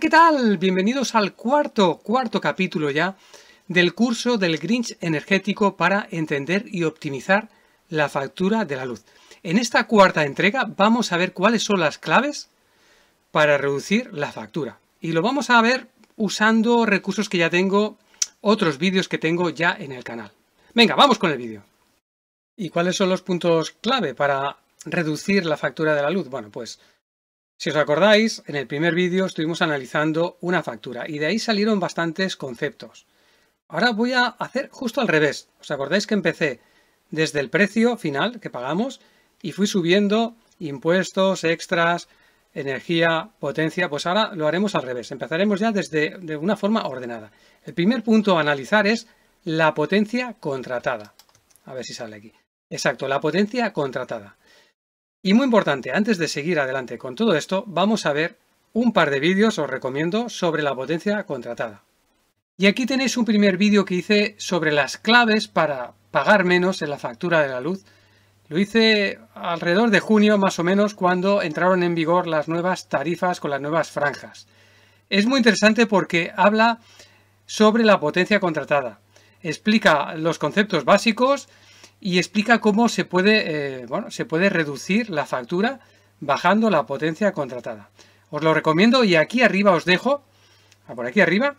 ¿qué tal? Bienvenidos al cuarto, cuarto capítulo ya del curso del Grinch energético para entender y optimizar la factura de la luz. En esta cuarta entrega vamos a ver cuáles son las claves para reducir la factura. Y lo vamos a ver usando recursos que ya tengo, otros vídeos que tengo ya en el canal. Venga, vamos con el vídeo. ¿Y cuáles son los puntos clave para reducir la factura de la luz? Bueno, pues si os acordáis, en el primer vídeo estuvimos analizando una factura y de ahí salieron bastantes conceptos. Ahora voy a hacer justo al revés. ¿Os acordáis que empecé desde el precio final que pagamos y fui subiendo impuestos, extras, energía, potencia? Pues ahora lo haremos al revés. Empezaremos ya desde de una forma ordenada. El primer punto a analizar es la potencia contratada. A ver si sale aquí. Exacto, la potencia contratada. Y muy importante, antes de seguir adelante con todo esto, vamos a ver un par de vídeos, os recomiendo, sobre la potencia contratada. Y aquí tenéis un primer vídeo que hice sobre las claves para pagar menos en la factura de la luz. Lo hice alrededor de junio más o menos cuando entraron en vigor las nuevas tarifas con las nuevas franjas. Es muy interesante porque habla sobre la potencia contratada. Explica los conceptos básicos, y explica cómo se puede, eh, bueno, se puede reducir la factura bajando la potencia contratada. Os lo recomiendo y aquí arriba os dejo, ah, por aquí arriba,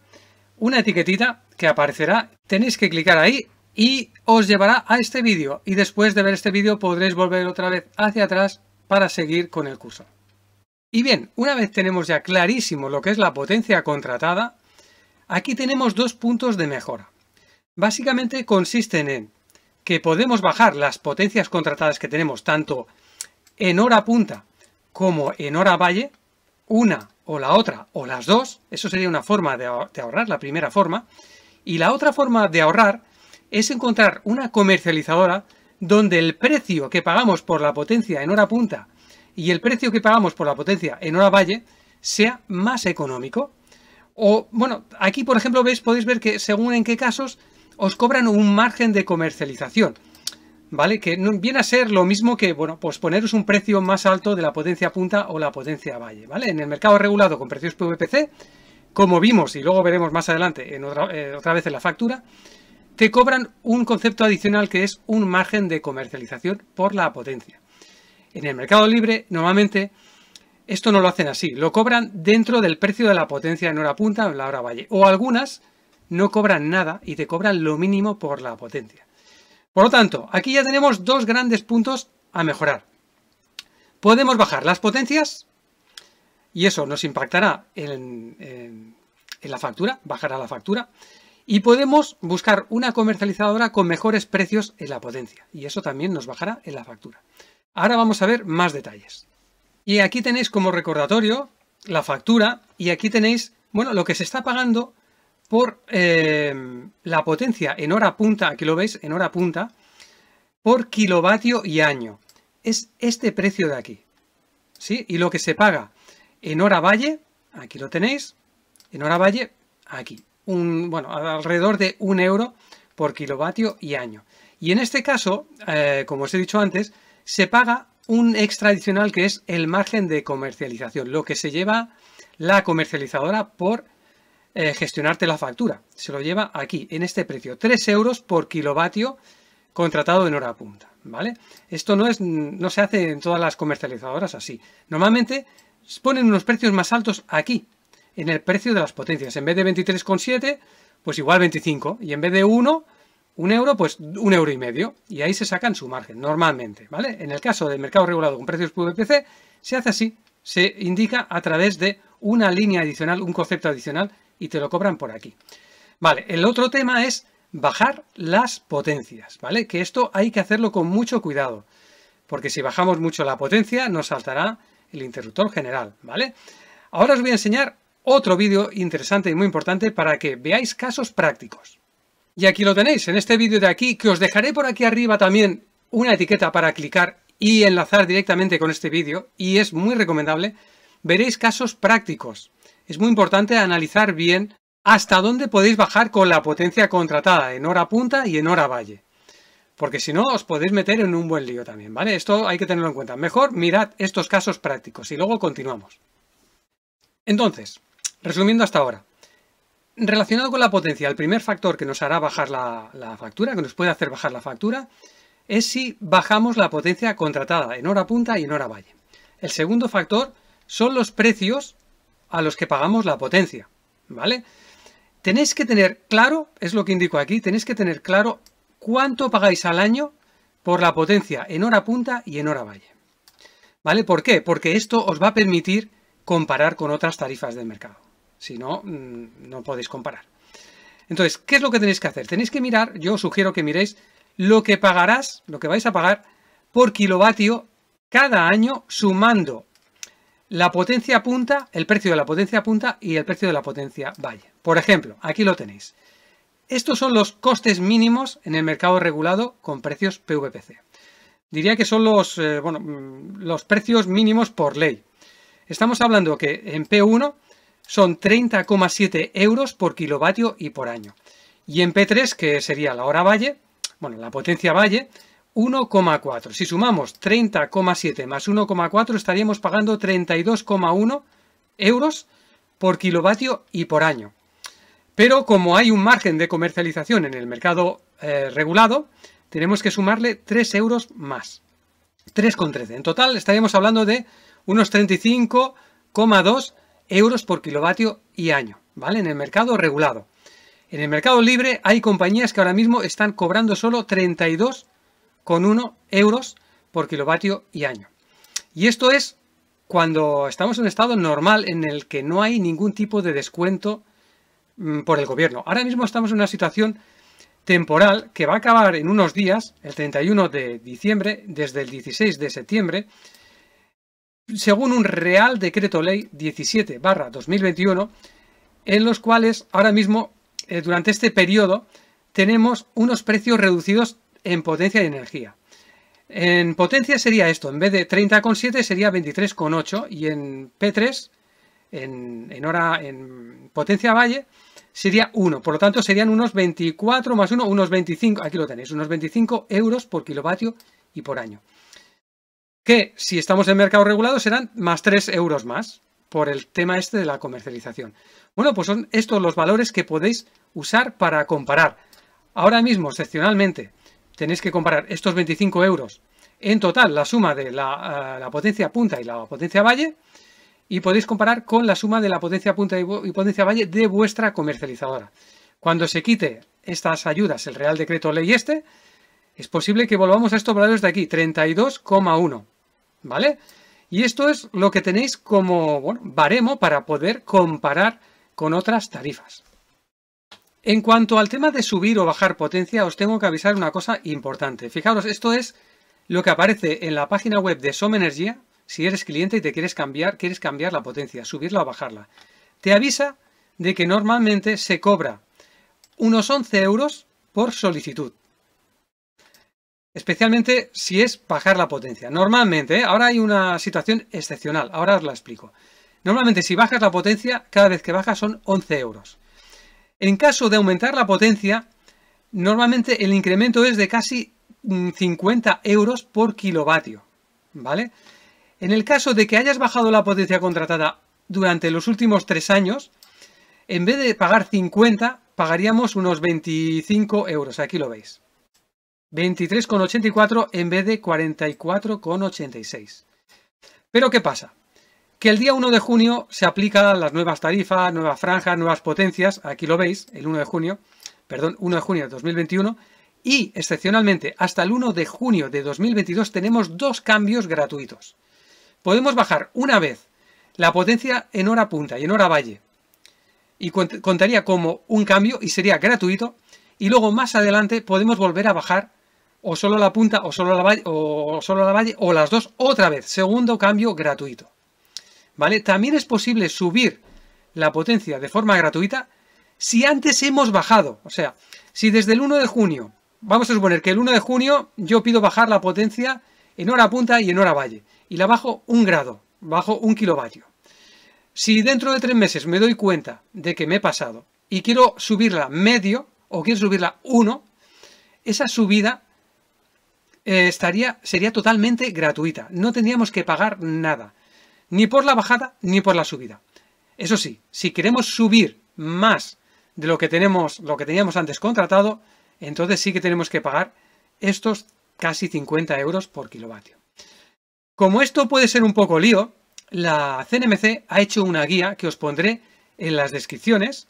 una etiquetita que aparecerá. Tenéis que clicar ahí y os llevará a este vídeo. Y después de ver este vídeo podréis volver otra vez hacia atrás para seguir con el curso. Y bien, una vez tenemos ya clarísimo lo que es la potencia contratada, aquí tenemos dos puntos de mejora. Básicamente consisten en que podemos bajar las potencias contratadas que tenemos tanto en hora punta como en hora valle, una o la otra o las dos, eso sería una forma de ahorrar, la primera forma, y la otra forma de ahorrar es encontrar una comercializadora donde el precio que pagamos por la potencia en hora punta y el precio que pagamos por la potencia en hora valle sea más económico. O, bueno, aquí por ejemplo veis, podéis ver que según en qué casos os cobran un margen de comercialización. ¿Vale? Que viene a ser lo mismo que, bueno, pues poneros un precio más alto de la potencia punta o la potencia valle, ¿vale? En el mercado regulado con precios PVPC, como vimos y luego veremos más adelante en otra, eh, otra vez en la factura, te cobran un concepto adicional que es un margen de comercialización por la potencia. En el mercado libre, normalmente, esto no lo hacen así, lo cobran dentro del precio de la potencia en hora punta o en la hora valle. O algunas no cobran nada y te cobran lo mínimo por la potencia. Por lo tanto, aquí ya tenemos dos grandes puntos a mejorar. Podemos bajar las potencias y eso nos impactará en, la factura, bajará la factura. Y podemos buscar una comercializadora con mejores precios en la potencia. Y eso también nos bajará en la factura. Ahora vamos a ver más detalles. Y aquí tenéis como recordatorio la factura y aquí tenéis, bueno, lo que se está pagando por eh, la potencia en hora punta, aquí lo veis, en hora punta, por kilovatio y año. Es este precio de aquí. ¿Sí? Y lo que se paga en hora valle, aquí lo tenéis, en hora valle, aquí. Un, bueno, alrededor de un euro por kilovatio y año. Y en este caso, eh, como os he dicho antes, se paga un extra adicional que es el margen de comercialización, lo que se lleva la comercializadora por eh, gestionarte la factura. Se lo lleva aquí, en este precio, 3 euros por kilovatio contratado en hora punta, ¿vale? Esto no, es, no se hace en todas las comercializadoras así. Normalmente ponen unos precios más altos aquí, en el precio de las potencias. En vez de 23,7, pues igual 25. Y en vez de 1, 1 euro, pues un euro y medio. Y ahí se sacan su margen, normalmente, ¿vale? En el caso del mercado regulado con precios PVPC, se hace así. Se indica a través de una línea adicional, un concepto adicional y te lo cobran por aquí. Vale, el otro tema es bajar las potencias, ¿vale? Que esto hay que hacerlo con mucho cuidado, porque si bajamos mucho la potencia nos saltará el interruptor general, ¿vale? Ahora os voy a enseñar otro vídeo interesante y muy importante para que veáis casos prácticos. Y aquí lo tenéis, en este vídeo de aquí, que os dejaré por aquí arriba también una etiqueta para clicar y enlazar directamente con este vídeo, y es muy recomendable, veréis casos prácticos es muy importante analizar bien hasta dónde podéis bajar con la potencia contratada en hora punta y en hora valle. Porque si no, os podéis meter en un buen lío también, ¿vale? Esto hay que tenerlo en cuenta. Mejor mirad estos casos prácticos y luego continuamos. Entonces, resumiendo hasta ahora. Relacionado con la potencia, el primer factor que nos hará bajar la, factura, que nos puede hacer bajar la factura, es si bajamos la potencia contratada en hora punta y en hora valle. El segundo factor son los precios a los que pagamos la potencia, ¿vale? Tenéis que tener claro, es lo que indico aquí, tenéis que tener claro cuánto pagáis al año por la potencia en hora punta y en hora valle. ¿Vale? ¿Por qué? Porque esto os va a permitir comparar con otras tarifas del mercado. Si no, mm, no podéis comparar. Entonces, ¿qué es lo que tenéis que hacer? Tenéis que mirar, yo sugiero que miréis lo que pagarás, lo que vais a pagar por kilovatio cada año sumando la potencia punta, el precio de la potencia punta y el precio de la potencia valle. Por ejemplo, aquí lo tenéis. Estos son los costes mínimos en el mercado regulado con precios PVPC. Diría que son los, eh, mm, los precios mínimos por ley. Estamos hablando que en P1 son 30,7 euros por kilovatio y por año. Y en P3, que sería la hora valle, bueno, la potencia valle, 1,4. Si sumamos 30,7 más 1,4 estaríamos pagando 32,1 euros por kilovatio y por año. Pero como hay un margen de comercialización en el mercado eh, regulado, tenemos que sumarle 3 euros más. 3,13. En total estaríamos hablando de unos 35,2 euros por kilovatio y año, ¿vale? En el mercado regulado. En el mercado libre hay compañías que ahora mismo están cobrando solo 32 con 1 euros por kilovatio y año. Y esto es cuando estamos en un estado normal en el que no hay ningún tipo de descuento mm, por el gobierno. Ahora mismo estamos en una situación temporal que va a acabar en unos días, el 31 de diciembre, desde el 16 de septiembre, según un Real Decreto Ley 17-2021, en los cuales ahora mismo, eh, durante este periodo, tenemos unos precios reducidos en potencia y energía. En potencia sería esto, en vez de 30,7 sería 23,8 y en P3, en, hora, en potencia valle, sería 1. Por lo tanto, serían unos 24 más 1, unos 25, aquí lo tenéis, unos 25 euros por kilovatio y por año. Que si estamos en mercado regulado serán más 3 euros más por el tema este de la comercialización. Bueno, pues son estos los valores que podéis usar para comparar. Ahora mismo, excepcionalmente, tenéis que comparar estos 25 euros en total la suma de eh, la, potencia punta y la potencia valle y podéis comparar con la suma de la potencia punta y, potencia valle de vuestra comercializadora. Cuando se quite estas ayudas, el Real Decreto Ley este, es posible que volvamos a estos valores de aquí, 32,1, ¿vale? Y esto es lo que tenéis como baremo para poder comparar con otras tarifas. En cuanto al tema de subir o bajar potencia, os tengo que avisar una cosa importante. Fijaros, esto es lo que aparece en la página web de Som Energía, si eres cliente y te quieres cambiar, quieres cambiar la potencia, subirla o bajarla. Te avisa de que normalmente se cobra unos 11 euros por solicitud. Especialmente si es bajar la potencia. Normalmente, ¿eh? ahora hay una situación excepcional, ahora os la explico. Normalmente si bajas la potencia, cada vez que bajas son 11 euros. En caso de aumentar la potencia, normalmente el incremento es de casi 50 mm, euros por kilovatio, ¿vale? En el caso de que hayas bajado la potencia contratada durante los últimos tres años, en vez de pagar 50, pagaríamos unos 25 euros, aquí lo veis. 23,84 en vez de 44,86. Pero ¿qué pasa? Que el día 1 de junio se aplican las nuevas tarifas, nuevas franjas, nuevas potencias, aquí lo veis, el 1 de junio, perdón, 1 de junio de 2021, y excepcionalmente hasta el 1 de junio de 2022 tenemos dos cambios gratuitos. Podemos bajar una vez la potencia en hora punta y en hora valle, y contaría como un cambio y sería gratuito, y luego más adelante podemos volver a bajar o solo la punta o solo la valle o, solo la valle, o las dos otra vez, segundo cambio gratuito. También es posible subir la potencia de forma gratuita si antes hemos bajado. O sea, si desde el 1 de junio, vamos a suponer que el 1 de junio yo pido bajar la potencia en hora punta y en hora valle, y la bajo un grado, bajo un kilovatio. Si dentro de tres meses me doy cuenta de que me he pasado y quiero subirla medio o quiero subirla uno, esa subida eh, estaría, sería totalmente gratuita. No tendríamos que pagar nada ni por la bajada ni por la subida. Eso sí, si queremos subir más de lo que tenemos, lo que teníamos antes contratado, entonces sí que tenemos que pagar estos casi 50 euros por kilovatio. Como esto puede ser un poco lío, la CNMC ha hecho una guía que os pondré en las descripciones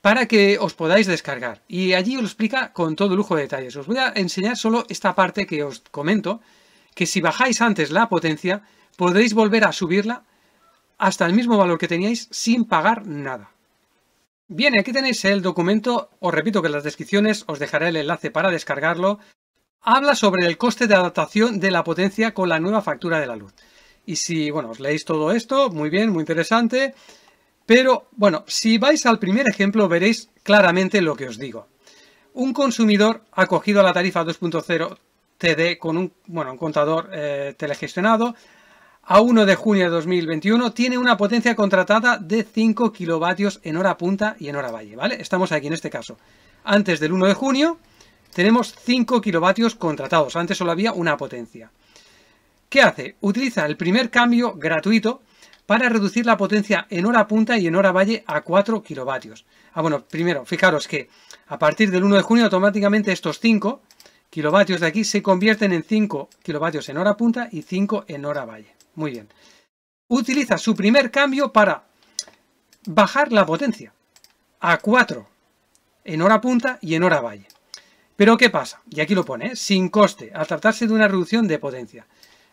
para que os podáis descargar. Y allí os lo explica con todo lujo de detalles. Os voy a enseñar solo esta parte que os comento, que si bajáis antes la potencia, podréis volver a subirla hasta el mismo valor que teníais sin pagar nada. Bien, aquí tenéis el documento, os repito que en las descripciones os dejaré el enlace para descargarlo. Habla sobre el coste de adaptación de la potencia con la nueva factura de la luz. Y si, bueno, os leéis todo esto, muy bien, muy interesante. Pero, bueno, si vais al primer ejemplo veréis claramente lo que os digo. Un consumidor ha cogido la tarifa 2.0 TD con un, bueno, un contador eh, telegestionado, a 1 de junio de 2021 tiene una potencia contratada de 5 kilovatios en hora punta y en hora valle, ¿vale? Estamos aquí en este caso. Antes del 1 de junio tenemos 5 kilovatios contratados, antes solo había una potencia. ¿Qué hace? Utiliza el primer cambio gratuito para reducir la potencia en hora punta y en hora valle a 4 kilovatios. Ah, bueno, primero, fijaros que a partir del 1 de junio automáticamente estos 5 kilovatios de aquí se convierten en 5 kilovatios en hora punta y 5 en hora valle. Muy bien. Utiliza su primer cambio para bajar la potencia a 4 en hora punta y en hora valle. Pero ¿qué pasa? Y aquí lo pone, ¿eh? sin coste, al tratarse de una reducción de potencia.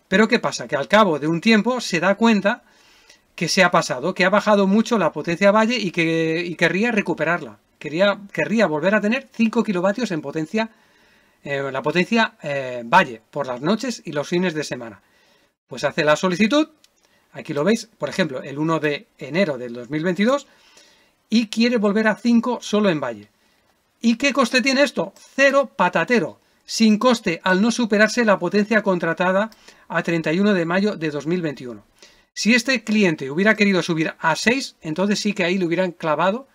Pero ¿qué pasa? Que al cabo de un tiempo se da cuenta que se ha pasado, que ha bajado mucho la potencia valle y que querría recuperarla. Quería, querría volver a tener 5 kilovatios en potencia, eh, la potencia eh, valle por las noches y los fines de semana pues hace la solicitud, aquí lo veis, por ejemplo, el 1 de enero del 2022, y quiere volver a 5 solo en Valle. ¿Y qué coste tiene esto? Cero patatero, sin coste al no superarse la potencia contratada a 31 de mayo de 2021. Si este cliente hubiera querido subir a 6, entonces sí que ahí le hubieran clavado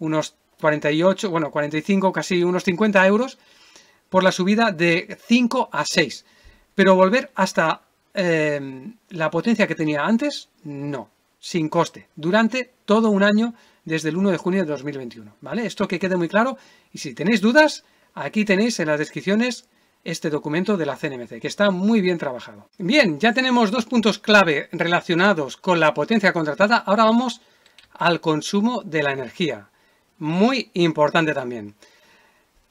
unos 48, bueno, 45, casi unos 50 euros por la subida de 5 a 6. Pero volver hasta Em, la potencia que tenía antes, no, sin coste, durante todo un año desde el 1 de junio de 2021. ¿Vale? Esto que quede muy claro. Y si tenéis dudas, aquí tenéis en las descripciones este documento de la CNMC, que está muy bien trabajado. Bien, ya tenemos dos puntos clave relacionados con la potencia contratada. Ahora vamos al consumo de la energía. Muy importante también.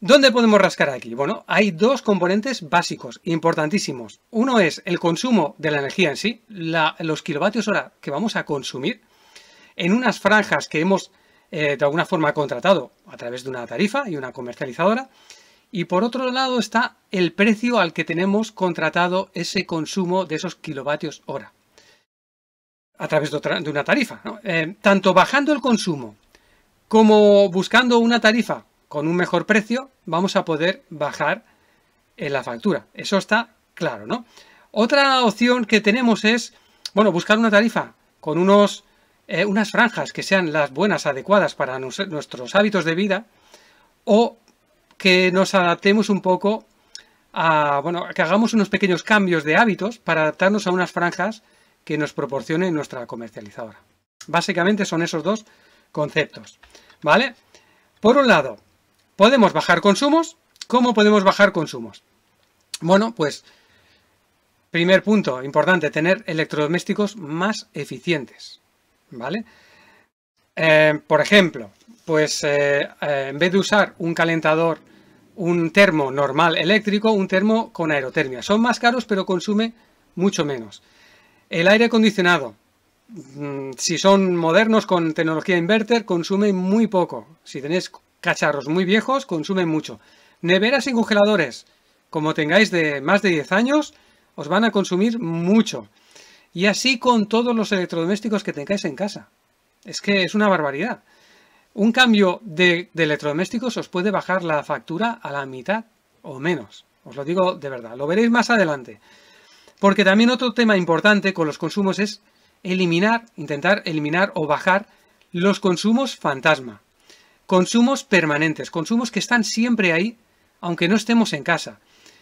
¿Dónde podemos rascar aquí? Bueno, hay dos componentes básicos, importantísimos. Uno es el consumo de la energía en sí, los kilovatios hora que vamos a consumir en unas franjas que hemos eh, de alguna forma contratado a través de una tarifa y una comercializadora. Y por otro lado está el precio al que tenemos contratado ese consumo de esos kilovatios hora a través de, una tarifa. Eh, tanto bajando el consumo como buscando una tarifa con un mejor precio vamos a poder bajar en eh, la factura. Eso está claro, ¿no? Otra opción que tenemos es, bueno, buscar una tarifa con unos, eh, unas franjas que sean las buenas, adecuadas para nuestros hábitos de vida o que nos adaptemos un poco a, bueno, que hagamos unos pequeños cambios de hábitos para adaptarnos a unas franjas que nos proporcione nuestra comercializadora. Básicamente son esos dos conceptos, ¿vale? Por un lado, ¿Podemos bajar consumos? ¿Cómo podemos bajar consumos? Bueno, pues primer punto importante, tener electrodomésticos más eficientes, ¿vale? Eh, por ejemplo, pues eh, eh, en vez de usar un calentador, un termo normal eléctrico, un termo con aerotermia. Son más caros, pero consume mucho menos. El aire acondicionado, mm, si son modernos con tecnología inverter, consume muy poco. Si tenéis cacharros muy viejos consumen mucho. Neveras y congeladores, como tengáis de más de 10 años, os van a consumir mucho. Y así con todos los electrodomésticos que tengáis en casa. Es que es una barbaridad. Un cambio de, de electrodomésticos os puede bajar la factura a la mitad o menos. Os lo digo de verdad. Lo veréis más adelante. Porque también otro tema importante con los consumos es eliminar, intentar eliminar o bajar los consumos fantasma consumos permanentes, consumos que están siempre ahí, aunque no estemos en casa.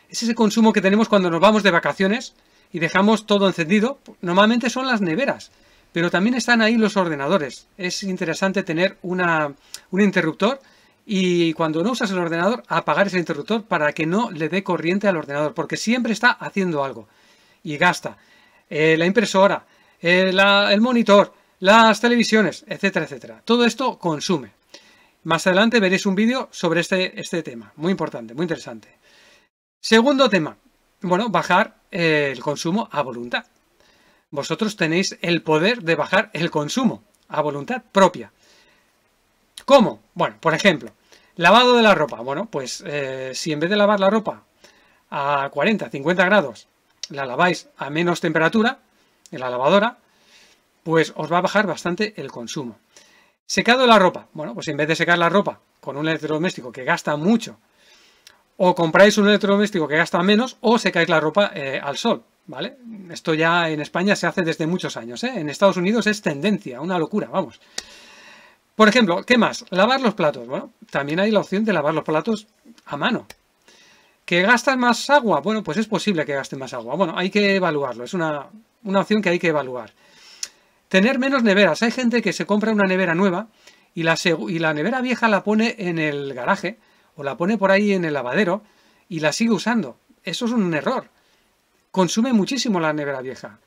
Es ese consumo que tenemos cuando nos vamos de vacaciones y dejamos todo encendido. Normalmente son las neveras, pero también están ahí los ordenadores. Es interesante tener un interruptor y cuando no usas el ordenador, apagar ese interruptor para que no le dé corriente al ordenador, porque siempre está haciendo algo y gasta. Eh, la impresora, eh, el monitor, las televisiones, etcétera, etcétera. Todo esto consume. Más adelante veréis un vídeo sobre este, este tema, muy importante, muy interesante. Segundo tema, bueno, bajar eh, el consumo a voluntad. Vosotros tenéis el poder de bajar el consumo a voluntad propia. ¿Cómo? Bueno, por ejemplo, lavado de la ropa. Bueno, pues eh, si en vez de lavar la ropa a 40, 50 grados, la laváis a menos temperatura en la lavadora, pues os va a bajar bastante el consumo. Secado la ropa. Bueno, pues en vez de secar la ropa con un electrodoméstico que gasta mucho, o compráis un electrodoméstico que gasta menos, o secáis la ropa eh, al sol. ¿Vale? Esto ya en España se hace desde muchos años. ¿eh? En Estados Unidos es tendencia, una locura, vamos. Por ejemplo, ¿qué más? Lavar los platos. Bueno, también hay la opción de lavar los platos a mano. ¿Que gastan más agua? Bueno, pues es posible que gaste más agua. Bueno, hay que evaluarlo. Es una, una opción que hay que evaluar. Tener menos neveras. Hay gente que se compra una nevera nueva y la, y la nevera vieja la pone en el garaje o la pone por ahí en el lavadero y la sigue usando. Eso es un error. Consume muchísimo la nevera vieja.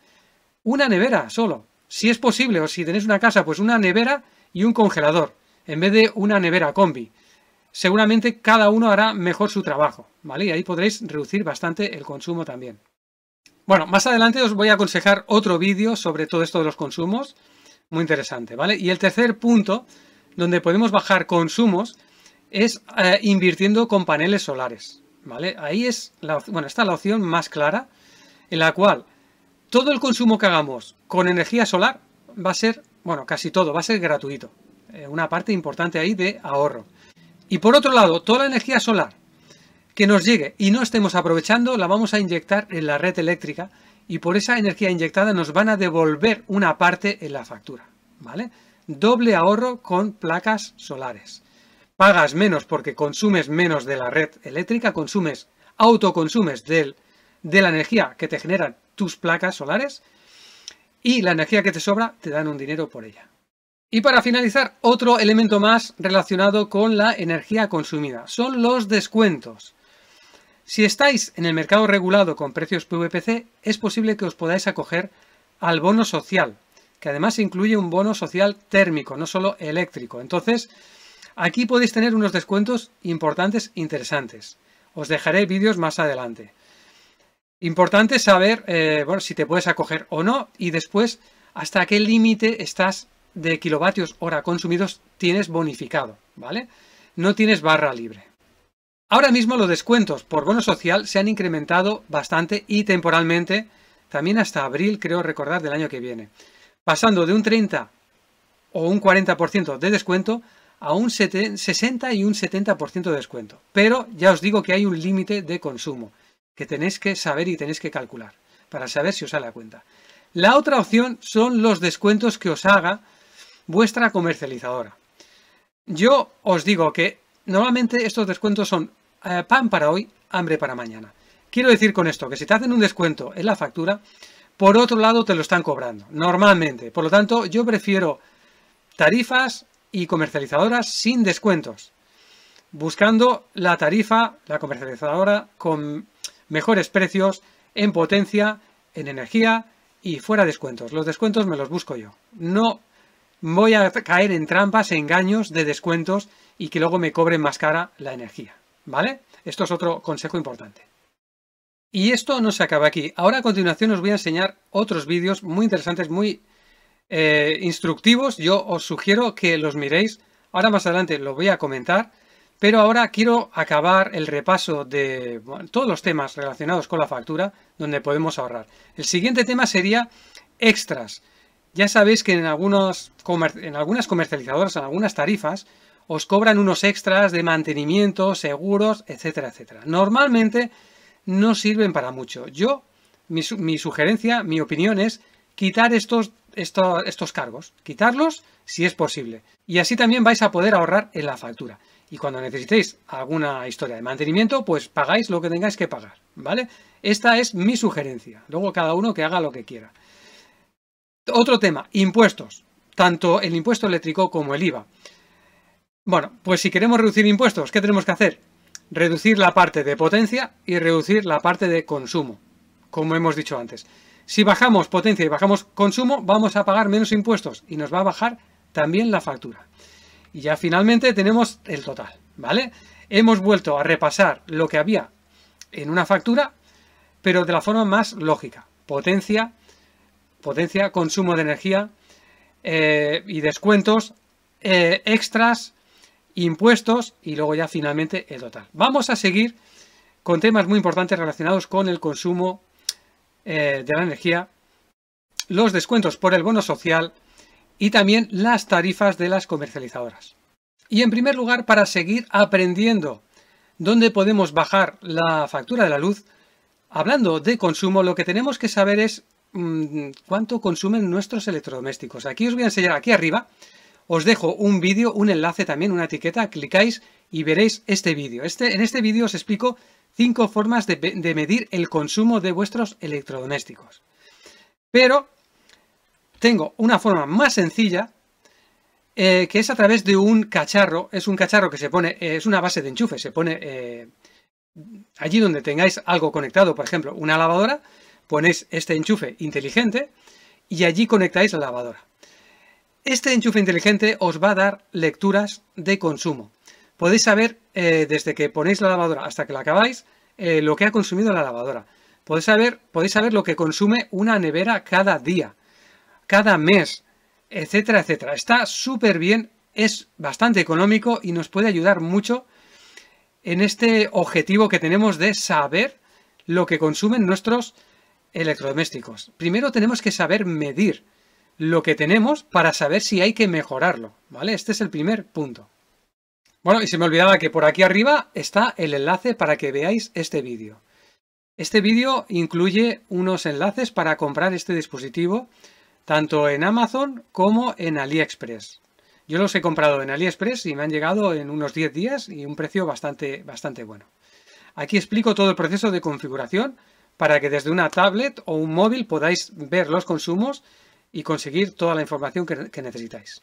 Una nevera solo. Si es posible, o si tenéis una casa, pues una nevera y un congelador, en vez de una nevera combi. Seguramente cada uno hará mejor su trabajo, ¿vale? Y ahí podréis reducir bastante el consumo también. Bueno, más adelante os voy a aconsejar otro vídeo sobre todo esto de los consumos, muy interesante, ¿vale? Y el tercer punto donde podemos bajar consumos es eh, invirtiendo con paneles solares, ¿vale? Ahí es, la, bueno, está la opción más clara en la cual todo el consumo que hagamos con energía solar va a ser, bueno, casi todo, va a ser gratuito. Eh, una parte importante ahí de ahorro. Y por otro lado, toda la energía solar que nos llegue y no estemos aprovechando, la vamos a inyectar en la red eléctrica y por esa energía inyectada nos van a devolver una parte en la factura. ¿Vale? Doble ahorro con placas solares. Pagas menos porque consumes menos de la red eléctrica, consumes, autoconsumes del, de la energía que te generan tus placas solares y la energía que te sobra te dan un dinero por ella. Y para finalizar, otro elemento más relacionado con la energía consumida son los descuentos. Si estáis en el mercado regulado con precios PVPC, es posible que os podáis acoger al bono social, que además incluye un bono social térmico, no solo eléctrico. Entonces, aquí podéis tener unos descuentos importantes interesantes. Os dejaré vídeos más adelante. Importante saber eh, si te puedes acoger o no y después hasta qué límite estás de kilovatios hora consumidos tienes bonificado, ¿vale? No tienes barra libre. Ahora mismo los descuentos por bono social se han incrementado bastante y temporalmente, también hasta abril, creo recordar, del año que viene, pasando de un 30 o un 40% de descuento a un 60 y un 70% de descuento. Pero ya os digo que hay un límite de consumo que tenéis que saber y tenéis que calcular para saber si os sale la cuenta. La otra opción son los descuentos que os haga vuestra comercializadora. Yo os digo que normalmente estos descuentos son eh, pan para hoy, hambre para mañana. Quiero decir con esto que si te hacen un descuento en la factura, por otro lado te lo están cobrando, normalmente. Por lo tanto, yo prefiero tarifas y comercializadoras sin descuentos, buscando la tarifa, la comercializadora con mejores precios en potencia, en energía y fuera descuentos. Los descuentos me los busco yo. No voy a caer en trampas, engaños de descuentos y que luego me cobren más cara la energía. ¿vale? Esto es otro consejo importante. Y esto no se acaba aquí. Ahora a continuación os voy a enseñar otros vídeos muy interesantes, muy eh, instructivos. Yo os sugiero que los miréis. Ahora más adelante lo voy a comentar. Pero ahora quiero acabar el repaso de todos los temas relacionados con la factura donde podemos ahorrar. El siguiente tema sería extras. Ya sabéis que en, algunos, en algunas comercializadoras, en algunas tarifas, os cobran unos extras de mantenimiento, seguros, etcétera, etcétera. Normalmente no sirven para mucho. Yo, mi, sugerencia, mi opinión es quitar estos, estos cargos, quitarlos si es posible. Y así también vais a poder ahorrar en la factura. Y cuando necesitéis alguna historia de mantenimiento, pues pagáis lo que tengáis que pagar, ¿vale? Esta es mi sugerencia. Luego cada uno que haga lo que quiera. Otro tema, impuestos. Tanto el impuesto eléctrico como el IVA. Bueno, pues si queremos reducir impuestos, ¿qué tenemos que hacer? Reducir la parte de potencia y reducir la parte de consumo, como hemos dicho antes. Si bajamos potencia y bajamos consumo, vamos a pagar menos impuestos y nos va a bajar también la factura. Y ya finalmente tenemos el total, ¿vale? Hemos vuelto a repasar lo que había en una factura, pero de la forma más lógica. Potencia, potencia, consumo de energía eh, y descuentos, eh, extras, impuestos y luego ya finalmente el total. Vamos a seguir con temas muy importantes relacionados con el consumo eh, de la energía, los descuentos por el bono social y también las tarifas de las comercializadoras. Y en primer lugar, para seguir aprendiendo dónde podemos bajar la factura de la luz, hablando de consumo, lo que tenemos que saber es mm, cuánto consumen nuestros electrodomésticos. Aquí os voy a enseñar, aquí arriba, os dejo un vídeo, un enlace también, una etiqueta, clicáis y veréis este vídeo. Este, en este vídeo os explico cinco formas de, medir el consumo de vuestros electrodomésticos. Pero tengo una forma más sencilla eh, que es a través de un cacharro. Es un cacharro que se pone, eh, es una base de enchufe, se pone eh, allí donde tengáis algo conectado, por ejemplo, una lavadora, ponéis este enchufe inteligente y allí conectáis la lavadora. Este enchufe inteligente os va a dar lecturas de consumo. Podéis saber eh, desde que ponéis la lavadora hasta que la acabáis eh, lo que ha consumido la lavadora. Podéis saber, podéis saber lo que consume una nevera cada día, cada mes, etcétera, etcétera. Está súper bien, es bastante económico y nos puede ayudar mucho en este objetivo que tenemos de saber lo que consumen nuestros electrodomésticos. Primero tenemos que saber medir lo que tenemos para saber si hay que mejorarlo, ¿vale? Este es el primer punto. Bueno, y se me olvidaba que por aquí arriba está el enlace para que veáis este vídeo. Este vídeo incluye unos enlaces para comprar este dispositivo tanto en Amazon como en AliExpress. Yo los he comprado en AliExpress y me han llegado en unos 10 días y un precio bastante, bastante bueno. Aquí explico todo el proceso de configuración para que desde una tablet o un móvil podáis ver los consumos y conseguir toda la información que, necesitáis.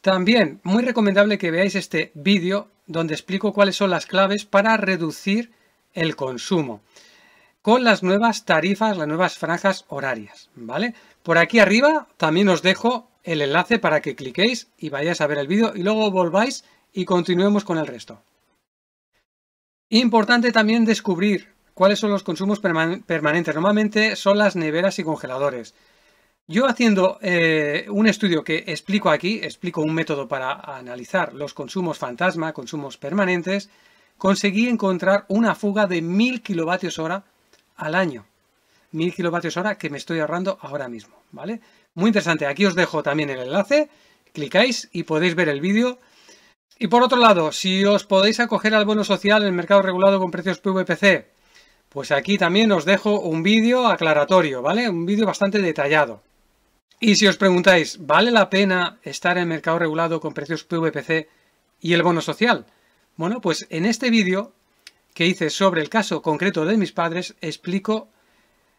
También muy recomendable que veáis este vídeo donde explico cuáles son las claves para reducir el consumo con las nuevas tarifas, las nuevas franjas horarias, ¿vale? Por aquí arriba también os dejo el enlace para que cliquéis y vayáis a ver el vídeo y luego volváis y continuemos con el resto. Importante también descubrir cuáles son los consumos permanentes. Normalmente son las neveras y congeladores. Yo haciendo eh, un estudio que explico aquí, explico un método para analizar los consumos fantasma, consumos permanentes, conseguí encontrar una fuga de 1000 kilovatios hora al año. 1000 kilovatios hora que me estoy ahorrando ahora mismo, ¿vale? Muy interesante, aquí os dejo también el enlace, clicáis y podéis ver el vídeo. Y por otro lado, si os podéis acoger al bono social en el mercado regulado con precios PVPC, pues aquí también os dejo un vídeo aclaratorio, ¿vale? Un vídeo bastante detallado. Y si os preguntáis, ¿vale la pena estar en el mercado regulado con precios PVPC y el bono social? Bueno, pues en este vídeo que hice sobre el caso concreto de mis padres, explico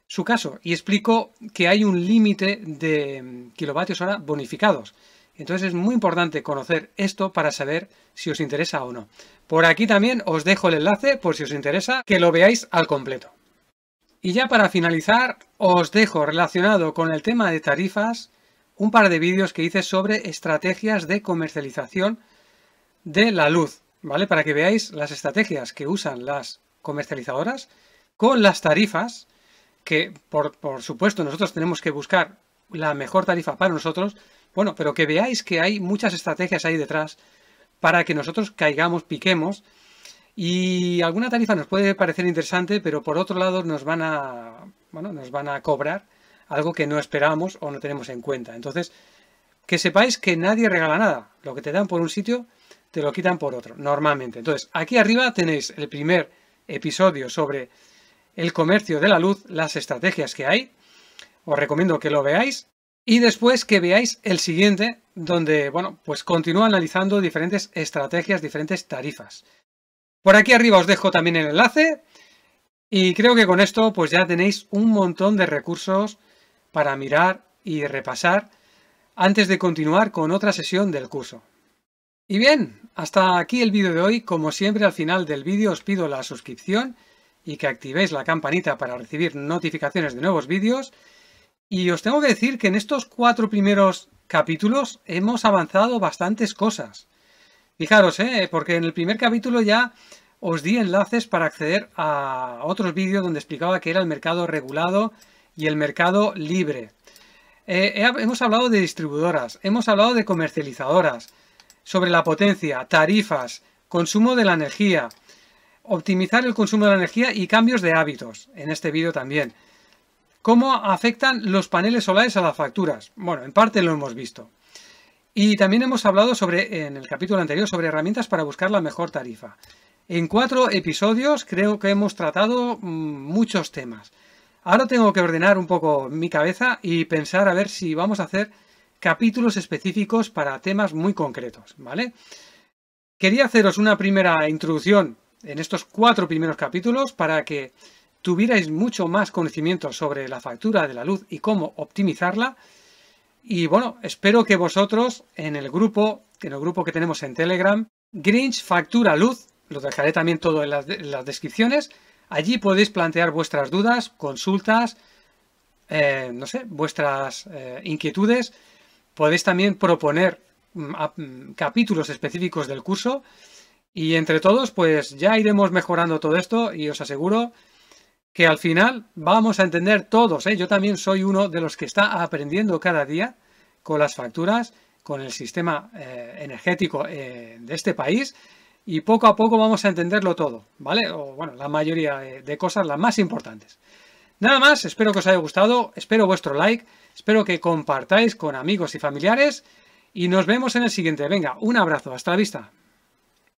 su caso y explico que hay un límite de kilovatios hora bonificados. Entonces es muy importante conocer esto para saber si os interesa o no. Por aquí también os dejo el enlace por si os interesa que lo veáis al completo. Y ya para finalizar, os dejo relacionado con el tema de tarifas un par de vídeos que hice sobre estrategias de comercialización de la luz, ¿vale? Para que veáis las estrategias que usan las comercializadoras con las tarifas, que por, por supuesto nosotros tenemos que buscar la mejor tarifa para nosotros, bueno, pero que veáis que hay muchas estrategias ahí detrás para que nosotros caigamos, piquemos, y alguna tarifa nos puede parecer interesante, pero por otro lado nos van a bueno, nos van a cobrar algo que no esperamos o no tenemos en cuenta. Entonces, que sepáis que nadie regala nada. Lo que te dan por un sitio, te lo quitan por otro, normalmente. Entonces, aquí arriba tenéis el primer episodio sobre el comercio de la luz, las estrategias que hay. Os recomiendo que lo veáis. Y después que veáis el siguiente, donde, bueno, pues continúa analizando diferentes estrategias, diferentes tarifas. Por aquí arriba os dejo también el enlace y creo que con esto pues ya tenéis un montón de recursos para mirar y repasar antes de continuar con otra sesión del curso. Y bien, hasta aquí el vídeo de hoy. Como siempre al final del vídeo os pido la suscripción y que activéis la campanita para recibir notificaciones de nuevos vídeos. Y os tengo que decir que en estos cuatro primeros capítulos hemos avanzado bastantes cosas. Fijaros, ¿eh? porque en el primer capítulo ya os di enlaces para acceder a otros vídeos donde explicaba que era el mercado regulado y el mercado libre. Eh, hemos hablado de distribuidoras, hemos hablado de comercializadoras, sobre la potencia, tarifas, consumo de la energía, optimizar el consumo de la energía y cambios de hábitos, en este vídeo también. ¿Cómo afectan los paneles solares a las facturas? Bueno, en parte lo hemos visto. Y también hemos hablado sobre, en el capítulo anterior sobre herramientas para buscar la mejor tarifa. En cuatro episodios creo que hemos tratado mm, muchos temas. Ahora tengo que ordenar un poco mi cabeza y pensar a ver si vamos a hacer capítulos específicos para temas muy concretos, ¿vale? Quería haceros una primera introducción en estos cuatro primeros capítulos para que tuvierais mucho más conocimiento sobre la factura de la luz y cómo optimizarla. Y bueno, espero que vosotros en el grupo, en el grupo que tenemos en Telegram, Grinch Factura Luz, lo dejaré también todo en las, descripciones. Allí podéis plantear vuestras dudas, consultas, eh, no sé, vuestras eh, inquietudes. Podéis también proponer mm, mm, capítulos específicos del curso. Y entre todos, pues ya iremos mejorando todo esto y os aseguro que al final vamos a entender todos. ¿eh? Yo también soy uno de los que está aprendiendo cada día con las facturas, con el sistema energético de este país y poco a poco vamos a entenderlo todo, ¿vale? O bueno, la mayoría de, eh, de cosas, las más importantes. Nada más, espero que os haya gustado, espero vuestro like, espero que compartáis con amigos y familiares y nos vemos en el siguiente. Venga, un abrazo, hasta la vista.